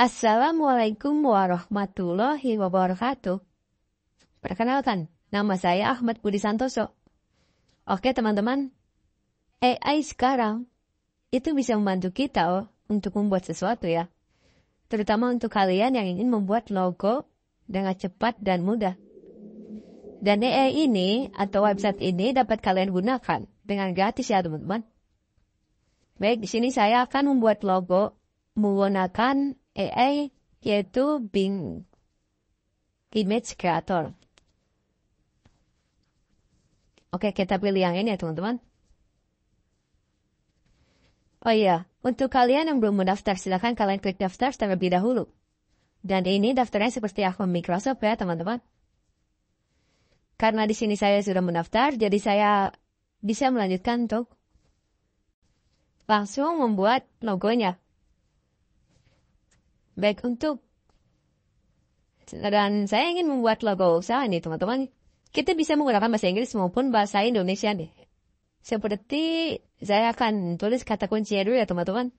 Assalamualaikum warahmatullahi wabarakatuh. Perkenalkan, nama saya Ahmad Budi Santoso. Oke teman-teman, AI sekarang itu bisa membantu kita oh, untuk membuat sesuatu ya. Terutama untuk kalian yang ingin membuat logo dengan cepat dan mudah. Dan AI ini atau website ini dapat kalian gunakan dengan gratis ya teman-teman. Baik, di sini saya akan membuat logo menggunakan AI yaitu Bing Image Creator. Oke, kita pilih yang ini ya teman-teman. Oh iya, untuk kalian yang belum mendaftar, silahkan kalian klik daftar terlebih dahulu. Dan ini daftarnya seperti akun Microsoft ya teman-teman. Karena di sini saya sudah mendaftar, jadi saya bisa melanjutkan untuk langsung membuat logonya. Baik untuk dan saya ingin membuat logo usaha ini teman-teman. Kita bisa menggunakan bahasa Inggris maupun bahasa Indonesia nih Seperti saya akan tulis kata kunci dulu ya teman-teman.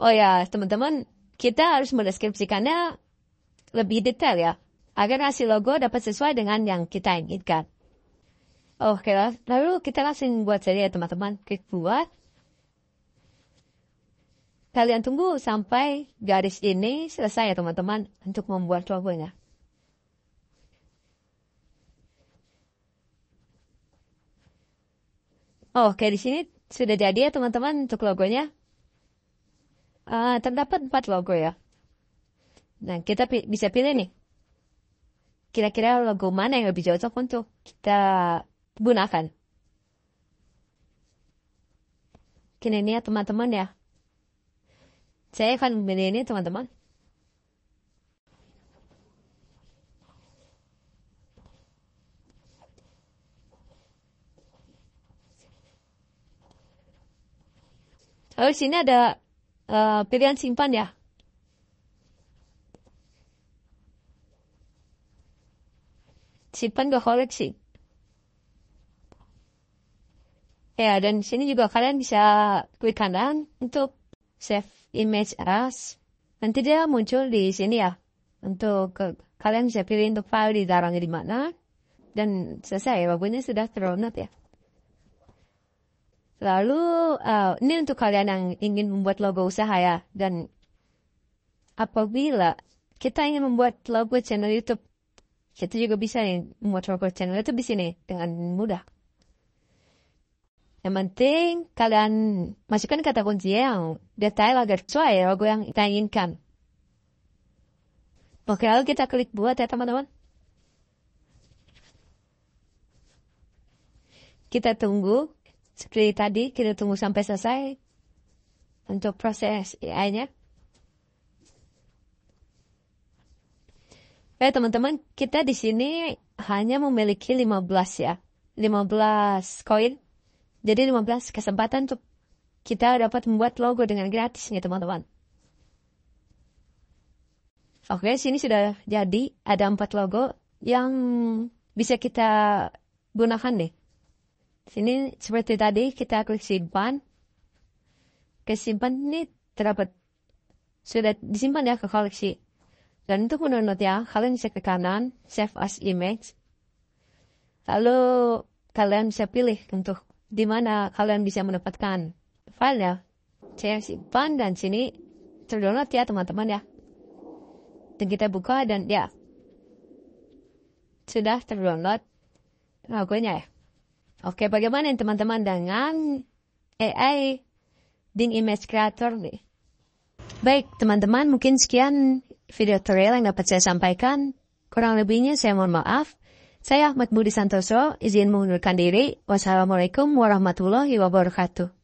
Oh ya teman-teman, kita harus mendeskripsikannya lebih detail ya. Agar hasil logo dapat sesuai dengan yang kita inginkan. Oke, okay, lalu kita langsung buat saja ya teman-teman. Klik buat. Kalian tunggu sampai garis ini selesai ya teman-teman untuk membuat trouble-nya. Oke, di sini sudah jadi ya teman-teman untuk logonya. Uh, terdapat empat logo ya. Nah, kita pi bisa pilih nih. Kira-kira logo mana yang lebih cocok untuk kita gunakan. Kini ini ya teman-teman ya. Saya akan ini teman-teman. Lalu oh, sini ada uh, pilihan simpan ya. Simpan ke koleksi. Ya, dan sini juga kalian bisa klik kanan untuk save image as. Nanti dia muncul di sini ya. Untuk kalian bisa pilih untuk file di darangnya di mana. Dan selesai, ya wabunnya sudah terdownload ya. Lalu, uh, ini untuk kalian yang ingin membuat logo usaha ya. Dan apabila kita ingin membuat logo channel YouTube, kita juga bisa membuat logo channel YouTube di sini dengan mudah. Yang penting kalian masukkan kata kunci yang detail agar sesuai ya, logo yang kita inginkan. Oke, lalu kita klik buat ya teman-teman. Kita tunggu seperti tadi kita tunggu sampai selesai untuk proses AI-nya. Baik teman-teman, kita di sini hanya memiliki 15 ya. 15 koin jadi 15 kesempatan untuk kita dapat membuat logo dengan gratis nih teman-teman. Oke, sini sudah jadi ada empat logo yang bisa kita gunakan nih. Sini seperti tadi kita klik simpan. Kesimpan ini terdapat sudah disimpan ya ke koleksi. Dan untuk menurut ya, kalian bisa ke kanan, save as image. Lalu kalian bisa pilih untuk di mana kalian bisa mendapatkan ya. Saya simpan dan sini terdownload ya teman-teman ya. Dan kita buka dan ya sudah terdownload lagunya ya. Oke, bagaimana teman-teman dengan AI Ding Image Creator nih? Baik, teman-teman, mungkin sekian video tutorial yang dapat saya sampaikan. Kurang lebihnya saya mohon maaf. Saya Ahmad Budi Santoso, izin mengundurkan diri. Wassalamualaikum warahmatullahi wabarakatuh.